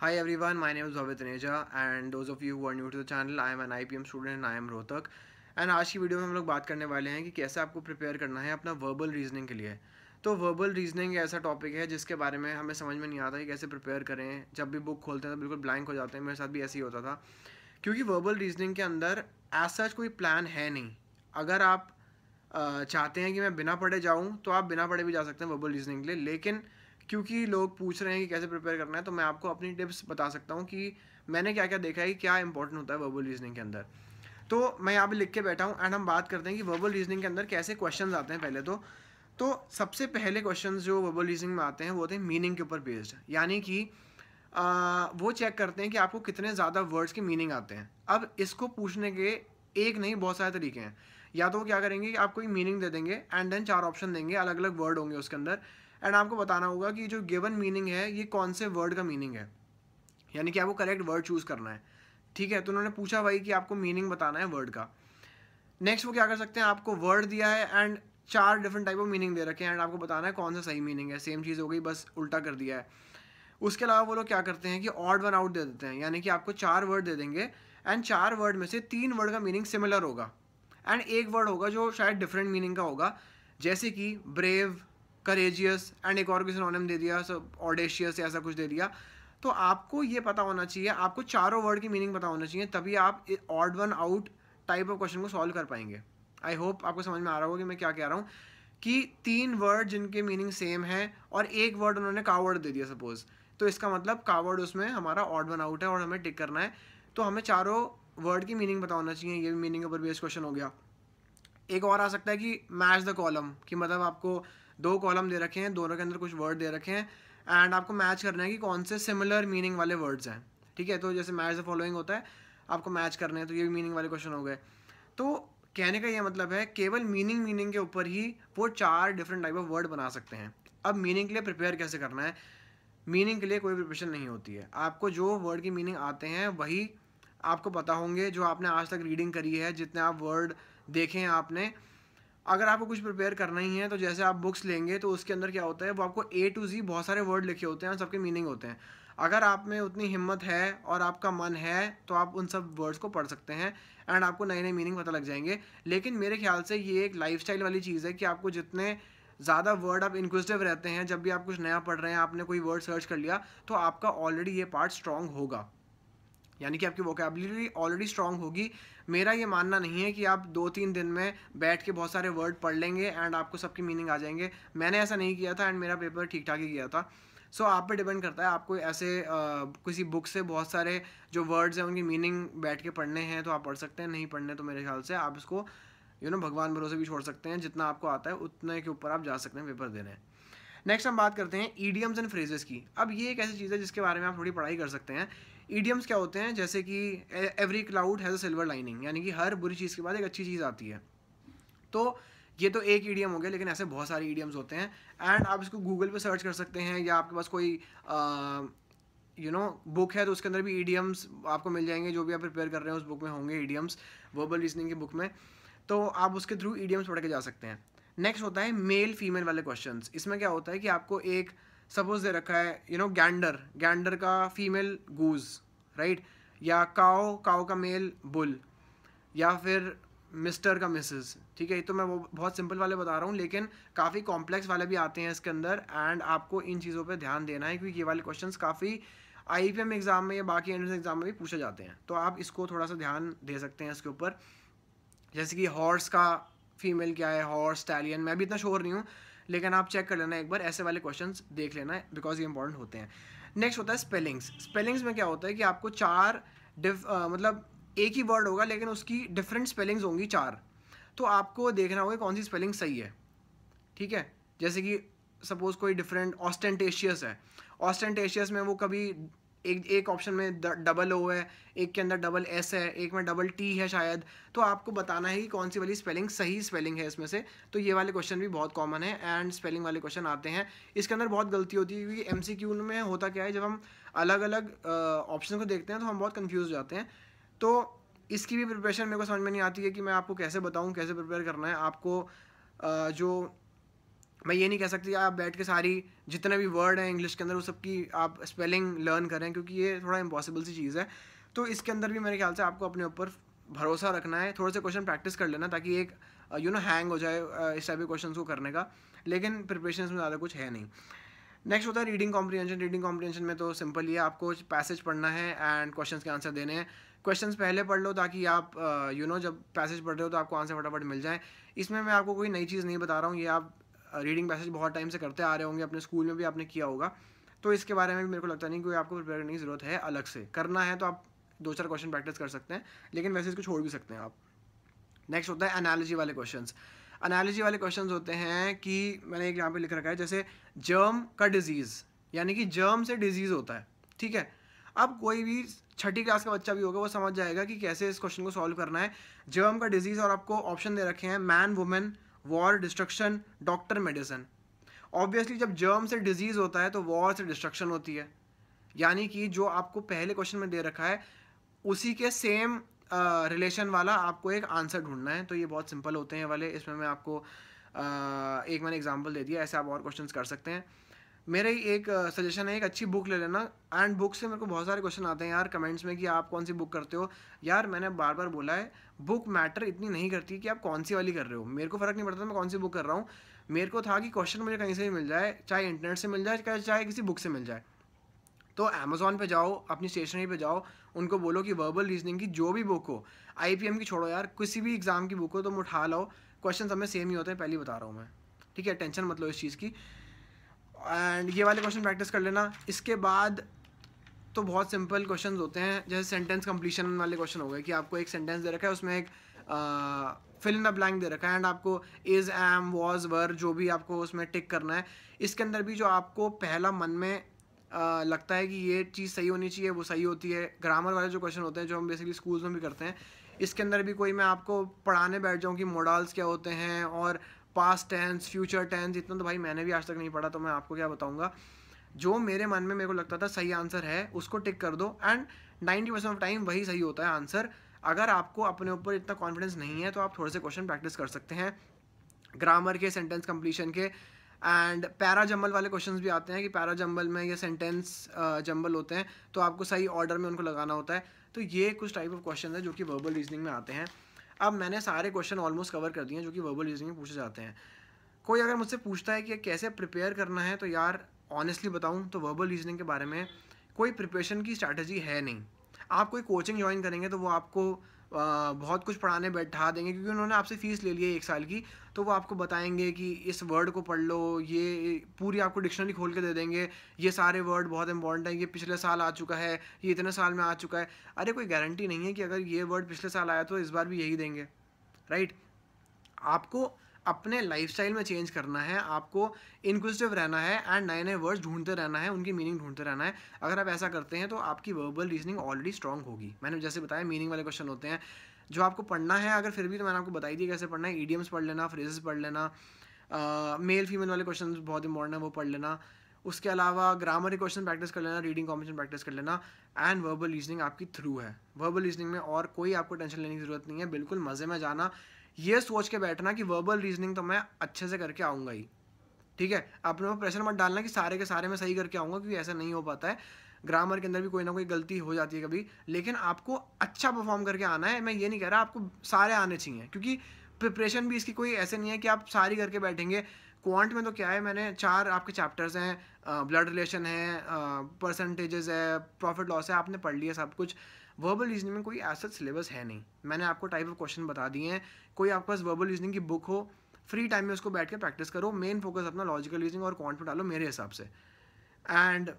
Hi everyone, my name is Bhavit Taneja and those of you who are new to the channel, I am an IPM student and I am Rohtak. And आज की video में हम लोग बात करने वाले हैं कि कैसे आपको प्रिपेयर करना है अपना वर्बल रीजनिंग के लिए तो वर्बल रीजनिंग ऐसा टॉपिक है जिसके बारे में हमें समझ में नहीं आता कि कैसे प्रिपेयर करें जब भी बुक खोलते हैं तो बिल्कुल ब्लैंक हो जाते हैं मेरे साथ भी ऐसे ही होता था क्योंकि वर्बल रीजनिंग के अंदर एज सच कोई प्लान है नहीं अगर आप चाहते हैं कि मैं बिना पढ़े जाऊँ तो आप बिना पढ़े भी जा सकते हैं वर्बल रीजनिंग के लिए लेकिन क्योंकि लोग पूछ रहे हैं कि कैसे प्रिपेयर करना है तो मैं आपको अपनी टिप्स बता सकता हूँ कि मैंने क्या क्या देखा है कि क्या इंपॉर्टेंट होता है वर्बल रीजनिंग के अंदर तो मैं यहाँ पे लिख के बैठा हूँ एंड हम बात करते हैं कि वर्बल रीजनिंग के अंदर कैसे क्वेश्चन आते हैं पहले तो तो सबसे पहले क्वेश्चन जो वर्बल रीजनिंग में आते हैं वो होते हैं मीनिंग के ऊपर बेस्ड यानी कि आ, वो चेक करते हैं कि आपको कितने ज़्यादा वर्ड्स के मीनिंग आते हैं अब इसको पूछने के एक नहीं बहुत सारे तरीके हैं या तो वो क्या करेंगे कि आपको कोई मीनिंग दे देंगे एंड देन चार ऑप्शन देंगे अलग अलग वर्ड होंगे उसके अंदर एंड आपको बताना होगा कि जो गिवन मीनिंग है ये कौन से वर्ड का मीनिंग है यानी कि आपको करेक्ट वर्ड चूज़ करना है ठीक है तो उन्होंने पूछा भाई कि आपको मीनिंग बताना है वर्ड का नेक्स्ट वो क्या कर सकते हैं आपको वर्ड दिया है एंड चार डिफरेंट टाइप ऑफ मीनिंग दे रखे हैं एंड आपको बताना है कौन सा सही मीनिंग है सेम चीज़ हो गई बस उल्टा कर दिया है उसके अलावा वो लोग क्या करते हैं कि ऑड वन आउट दे देते हैं यानी कि आपको चार वर्ड दे देंगे एंड चार वर्ड में से तीन वर्ड का मीनिंग सिमिलर होगा एंड एक वर्ड होगा जो शायद डिफरेंट मीनिंग का होगा जैसे कि ब्रेव करेजियस एंड एक और किसी नॉनम दे दिया ऑडेशियस ऐसा कुछ दे दिया तो आपको ये पता होना चाहिए आपको चारों वर्ड की मीनिंग पता होना चाहिए तभी आप odd one out type of question को सॉल्व कर पाएंगे आई होप आपको समझ में आ रहा होगा कि मैं क्या कह रहा हूँ कि तीन वर्ड जिनके मीनिंग सेम है और एक वर्ड उन्होंने कावर्ड दे दिया सपोज तो इसका मतलब कावर्ड उसमें हमारा ऑड वन आउट है और हमें टिक करना है तो हमें चारों वर्ड की मीनिंग पता होना चाहिए ये भी मीनिंग ऊपर बेस्ड क्वेश्चन हो गया एक और आ सकता है कि मैच द कॉलम कि मतलब आपको दो कॉलम दे रखे हैं दोनों के अंदर कुछ वर्ड दे रखे हैं एंड आपको मैच करना है कि कौन से सिमिलर मीनिंग वाले वर्ड्स हैं ठीक है तो जैसे मैच द फॉलोइंग होता है आपको मैच करने हैं तो ये भी मीनिंग वाले क्वेश्चन हो गए तो कहने का ये मतलब है केवल मीनिंग मीनिंग के ऊपर ही वो चार डिफरेंट टाइप ऑफ वर्ड बना सकते हैं अब मीनिंग के लिए प्रिपेयर कैसे करना है मीनिंग के लिए कोई प्रिपरेशन नहीं होती है आपको जो वर्ड की मीनिंग आते हैं वही आपको पता होंगे जो आपने आज तक रीडिंग करी है जितने आप वर्ड देखे हैं आपने अगर आपको कुछ प्रिपेयर करना ही है तो जैसे आप बुक्स लेंगे तो उसके अंदर क्या होता है वो आपको ए टू जी बहुत सारे वर्ड लिखे होते हैं और सबके मीनिंग होते हैं अगर आप में उतनी हिम्मत है और आपका मन है तो आप उन सब वर्ड्स को पढ़ सकते हैं एंड आपको नए नए मीनिंग पता लग जाएंगे लेकिन मेरे ख्याल से ये एक लाइफ वाली चीज़ है कि आपको जितने ज़्यादा वर्ड आप इंक्विजिटिव रहते हैं जब भी आप कुछ नया पढ़ रहे हैं आपने कोई वर्ड सर्च कर लिया तो आपका ऑलरेडी ये पार्ट स्ट्रॉन्ग होगा यानी कि आपकी वोकेबलरी ऑलरेडी स्ट्रांग होगी मेरा ये मानना नहीं है कि आप दो तीन दिन में बैठ के बहुत सारे वर्ड पढ़ लेंगे एंड आपको सबकी मीनिंग आ जाएंगे मैंने ऐसा नहीं किया था एंड मेरा पेपर ठीक ठाक ही किया था सो so, आप पे डिपेंड करता है आपको ऐसे आ, किसी बुक से बहुत सारे जो वर्ड्स हैं उनकी मीनिंग बैठ के पढ़ने हैं तो आप पढ़ सकते हैं नहीं पढ़ने तो मेरे ख्याल से आप इसको यू नो भगवान भरोसे भी छोड़ सकते हैं जितना आपको आता है उतने के ऊपर आप जा सकते हैं पेपर देने नेक्स्ट हम बात करते हैं ईडियम्स एंड फ्रेजेस की अब ये एक ऐसी चीज़ है जिसके बारे में आप थोड़ी पढ़ाई कर सकते हैं ईडियम्स क्या होते हैं जैसे कि every cloud has a silver lining यानी कि हर बुरी चीज़ के बाद एक अच्छी चीज़ आती है तो ये तो एक ईडियम हो गया लेकिन ऐसे बहुत सारे ईडियम्स होते हैं एंड आप इसको गूगल पे सर्च कर सकते हैं या आपके पास कोई यू नो बुक है तो उसके अंदर भी ईडियम्स आपको मिल जाएंगे जो भी आप प्रिपेयर कर रहे हैं उस बुक में होंगे ईडियम्स वर्बल रीजनिंग की बुक में तो आप उसके थ्रू ईडियम्स पढ़ के जा सकते हैं नेक्स्ट होता है मेल फीमेल वाले क्वेश्चन इसमें क्या होता है कि आपको एक uh, सपोज दे रखा है यू नो गैंडर गैंडर का फीमेल गूज राइट या काओ काओ का मेल बुल या फिर मिस्टर का मिसेस ठीक है तो मैं वो बहुत सिंपल वाले बता रहा हूँ लेकिन काफ़ी कॉम्प्लेक्स वाले भी आते हैं इसके अंदर एंड आपको इन चीज़ों पे ध्यान देना है क्योंकि ये वाले क्वेश्चंस काफ़ी आई पी एम एग्ज़ाम में या बाकी एंट्रेंस एग्ज़ाम में भी पूछे जाते हैं तो आप इसको थोड़ा सा ध्यान दे सकते हैं इसके ऊपर जैसे कि हॉर्स का फीमेल क्या है हॉर्स टैलियन मैं भी इतना शोर नहीं हूँ लेकिन आप चेक कर लेना एक बार ऐसे वाले क्वेश्चन देख लेना बिकॉज ये इंपॉर्टेंट होते हैं नेक्स्ट होता है स्पेलिंग्स स्पेलिंग्स में क्या होता है कि आपको चार डिफ आ, मतलब एक ही वर्ड होगा लेकिन उसकी डिफरेंट स्पेलिंग्स होंगी चार तो आपको देखना होगा कौन सी स्पेलिंग सही है ठीक है जैसे कि सपोज़ कोई डिफरेंट ऑस्टेंटेशियस है ऑस्टेंटेशियस में वो कभी एक एक ऑप्शन में डबल ओ है एक के अंदर डबल एस है एक में डबल टी है शायद तो आपको बताना है कि कौन सी वाली स्पेलिंग सही स्पेलिंग है इसमें से तो ये वाले क्वेश्चन भी बहुत कॉमन है एंड स्पेलिंग वाले क्वेश्चन आते हैं इसके अंदर बहुत गलती होती है क्योंकि एम सी क्यू में होता क्या है जब हम अलग अलग ऑप्शन को देखते हैं तो हम बहुत कन्फ्यूज़ हो जाते हैं तो इसकी भी प्रिपरेशन मेरे को समझ में नहीं आती है कि मैं आपको कैसे बताऊँ कैसे प्रिपेयर करना है आपको जो मैं ये नहीं कह सकती आप बैठ के सारी जितने भी वर्ड हैं इंग्लिश के अंदर वो सबकी आप स्पेलिंग लर्न करें क्योंकि ये थोड़ा इम्पॉसिबल सी चीज़ है तो इसके अंदर भी मेरे ख्याल से आपको अपने ऊपर भरोसा रखना है थोड़े से क्वेश्चन प्रैक्टिस कर लेना ताकि एक यू नो हैंग हो जाए uh, इस टाइप के क्वेश्चन को करने का लेकिन प्रिपरेशन में ज़्यादा कुछ है नहीं नेक्स्ट होता है रीडिंग कॉम्प्रीहेंशन रीडिंग कॉम्प्रीहेंशन में तो सिंपल ही है आपको पैसेज पढ़ना है एंड क्वेश्चंस के आंसर देने हैं क्वेश्चंस पहले पढ़ लो ताकि आप you uh, know you know, जब पैसेज पढ़ रहे हो तो आपको आंसर फटाफट मिल जाए इसमें मैं आपको कोई नई चीज़ नहीं बता रहा हूँ ये आप रीडिंग पैसेज बहुत टाइम से करते आ रहे होंगे अपने स्कूल में भी आपने किया होगा तो इसके बारे में भी मेरे को लगता नहीं कि आपको प्रिपेयर करने की ज़रूरत है अलग से करना है तो आप दो चार क्वेश्चन प्रैक्टिस कर सकते हैं लेकिन वैसे इसको छोड़ भी सकते हैं आप नेक्स्ट होता है एनालॉजी वाले क्वेश्चन एनालॉजी वाले क्वेश्चन होते हैं कि मैंने एक यहाँ पे लिख रखा है जैसे जर्म का डिजीज़ यानी कि जर्म से डिजीज़ होता है ठीक है अब कोई भी छठी क्लास का बच्चा भी होगा वो समझ जाएगा कि कैसे इस क्वेश्चन को सॉल्व करना है जर्म का डिजीज़ और आपको ऑप्शन दे रखे हैं man women war destruction doctor medicine obviously जब जर्म से डिजीज़ होता है तो वॉर से डिस्ट्रक्शन होती है यानी कि जो आपको पहले क्वेश्चन में दे रखा है उसी के सेम रिलेशन uh, वाला आपको एक आंसर ढूंढना है तो ये बहुत सिंपल होते हैं वाले इसमें मैं आपको uh, एक मैंने एग्जांपल दे दिया ऐसे आप और क्वेश्चंस कर सकते हैं मेरा ही एक सजेशन है एक अच्छी बुक ले लेना एंड बुक से मेरे को बहुत सारे क्वेश्चन आते हैं यार कमेंट्स में कि आप कौन सी बुक करते हो यार मैंने बार बार बोला है बुक मैटर इतनी नहीं करती कि आप कौन सी वाली कर रहे हो मेरे को फ़र्क नहीं पड़ता मैं कौन सी बुक कर रहा हूँ मेरे को था कि क्वेश्चन मुझे कहीं से भी मिल जाए चाहे इंटरनेट से मिल जाए चाहे किसी बुक से मिल जाए तो अमेज़ोन पे जाओ अपनी स्टेशनरी पे जाओ उनको बोलो कि वर्बल रीजनिंग की जो भी बुक हो आई की छोड़ो यार किसी भी एग्ज़ाम की बुक हो तुम तो उठा लाओ क्वेश्चन हमें सेम ही होते हैं पहले बता रहा हूँ मैं ठीक है टेंशन मत लो इस चीज़ की एंड ये वाले क्वेश्चन प्रैक्टिस कर लेना इसके बाद तो बहुत सिंपल क्वेश्चन होते हैं जैसे सेंटेंस कंप्लीशन वाले क्वेश्चन हो गए कि आपको एक सेंटेंस दे रखा है उसमें एक फिल इन द ब्लैंक दे रखा है एंड आपको इज़ एम वॉज वर जो भी आपको उसमें टिक करना है इसके अंदर भी जो आपको पहला मन में आ, लगता है कि ये चीज़ सही होनी चाहिए वो सही होती है ग्रामर वाले जो क्वेश्चन होते हैं जो हम बेसिकली स्कूल्स में भी करते हैं इसके अंदर भी कोई मैं आपको पढ़ाने बैठ जाऊँ कि मॉडल्स क्या होते हैं और पास्ट टेंस फ्यूचर टेंस इतना तो भाई मैंने भी आज तक नहीं पढ़ा तो मैं आपको क्या बताऊंगा जो मेरे मन में मेरे को लगता था सही आंसर है उसको टिक कर दो and ninety percent of time वही सही होता है आंसर अगर आपको अपने ऊपर इतना कॉन्फिडेंस नहीं है तो आप थोड़े से क्वेश्चन प्रैक्टिस कर सकते हैं ग्रामर के सेंटेंस कंप्लीशन के एंड पैरा जंबल वाले क्वेश्चन भी आते हैं कि पैरा जंबल में या सेंटेंस जम्बल होते हैं तो आपको सही ऑर्डर में उनको लगाना होता है तो ये कुछ टाइप ऑफ क्वेश्चन है जो कि वर्बल रीजनिंग में आते हैं अब मैंने सारे क्वेश्चन ऑलमोस्ट कवर कर दिए जो कि वर्बल रीजनिंग में पूछे जाते हैं कोई अगर मुझसे पूछता है कि कैसे प्रिपेयर करना है तो यार ऑनेस्टली बताऊँ तो वर्बल रीजनिंग के बारे में कोई प्रिपरेशन की स्ट्रैटेजी है नहीं आप कोई कोचिंग ज्वाइन करेंगे तो वो आपको बहुत कुछ पढ़ाने बैठा देंगे क्योंकि उन्होंने आपसे फ़ीस ले ली है एक साल की तो वो आपको बताएंगे कि इस वर्ड को पढ़ लो ये पूरी आपको डिक्शनरी खोल के दे देंगे ये सारे वर्ड बहुत इंपॉर्टेंट हैं ये पिछले साल आ चुका है ये इतने साल में आ चुका है अरे कोई गारंटी नहीं है कि अगर ये वर्ड पिछले साल आया तो इस बार भी यही देंगे राइट आपको अपने लाइफस्टाइल में चेंज करना है आपको इंक्लूसिव रहना है एंड नए नए वर्ड्स ढूंढते रहना है उनकी मीनिंग ढूंढते रहना है अगर आप ऐसा करते हैं तो आपकी वर्बल रीजनिंग ऑलरेडी स्ट्रॉन्ग होगी मैंने जैसे बताया मीनिंग वाले क्वेश्चन होते हैं जो आपको पढ़ना है अगर फिर भी तो मैंने आपको बताई दिया कैसे पढ़ना है ईडियम्स पढ़ लेना फ्रेजेस पढ़ लेना मेल फीमेल वाले क्वेश्चन बहुत इंपॉर्टेंट है वो पढ़ लेना उसके अलावा ग्रामर के क्वेश्चन प्रैक्टिस कर लेना रीडिंग कॉम्पिटिशन प्रैक्टिस कर लेना एंड वर्बल रीजनिंग आपकी थ्रू है वर्बल रीजनिंग में और कोई आपको टेंशन लेने की जरूरत नहीं है बिल्कुल मज़े में जाना ये सोच के बैठना कि वर्बल रीजनिंग तो मैं अच्छे से करके आऊँगा ही ठीक है अपने ऊपर प्रेशर मत डालना कि सारे के सारे मैं सही करके आऊँगा क्योंकि ऐसा नहीं हो पाता है ग्रामर के अंदर भी कोई ना कोई गलती हो जाती है कभी लेकिन आपको अच्छा परफॉर्म करके आना है मैं ये नहीं कह रहा आपको सारे आने चाहिए क्योंकि प्रिपरेशन भी इसकी कोई ऐसे नहीं है कि आप सारी करके बैठेंगे क्वांट में तो क्या है मैंने चार आपके चैप्टर्स हैं ब्लड रिलेशन है परसेंटेजेस है प्रॉफिट लॉस है आपने पढ़ लिया सब कुछ वर्बल रीजनिंग में कोई ऐसा सिलेबस है नहीं मैंने आपको टाइप ऑफ क्वेश्चन बता दिए हैं कोई आपके पास वर्बल रीजनिंग की बुक हो फ्री टाइम में उसको बैठ के प्रैक्टिस करो मेन फोकस अपना लॉजिकल रीजनिंग और कॉन्ट डालो मेरे हिसाब से एंड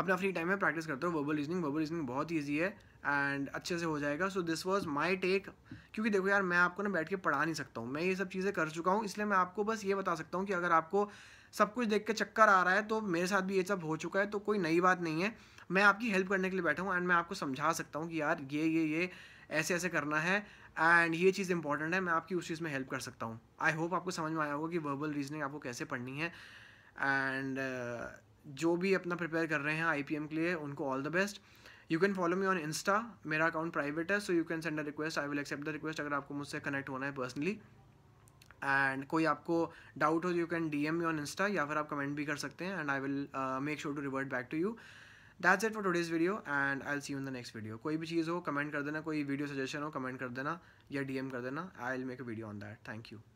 अपना फ्री टाइम में प्रैक्टिस करते हो वर्बल रीजनिंग वर्बल रीजनिंग बहुत ईजी है एंड अच्छे से हो जाएगा so this was my take क्योंकि देखो यार मैं आपको ना बैठ के पढ़ा नहीं सकता हूँ मैं ये सब चीज़ें कर चुका हूँ इसलिए मैं आपको बस ये बता सकता हूँ कि अगर आपको सब कुछ देख के चक्कर आ रहा है तो मेरे साथ भी ये सब हो चुका है तो कोई नई बात नहीं है मैं आपकी हेल्प करने के लिए बैठा हूँ एंड मैं आपको समझा सकता हूँ कि यार ये ये ये ऐसे ऐसे करना है एंड ये चीज़ इंपॉर्टेंट है मैं आपकी उस चीज़ में हेल्प कर सकता हूँ आई होप आपको समझ में आया होगा कि वर्बल रीजनिंग आपको कैसे पढ़नी है एंड uh, जो भी अपना प्रिपेयर कर रहे हैं आई के लिए उनको all the best you can follow me on insta मेरा अकाउंट प्राइवेट है so you can send a request I will accept the request अगर आपको मुझसे कनेक्ट होना है पर्सनली एंड कोई आपको डाउट हो you can D M you on insta या फिर आप कमेंट भी कर सकते हैं and I will make sure to revert back to you that's it for today's video and I see you in the next video कोई भी चीज़ हो कमेंट कर देना कोई वीडियो सजेशन हो कमेंट कर देना या डी एम कर देना I will make a video on that thank you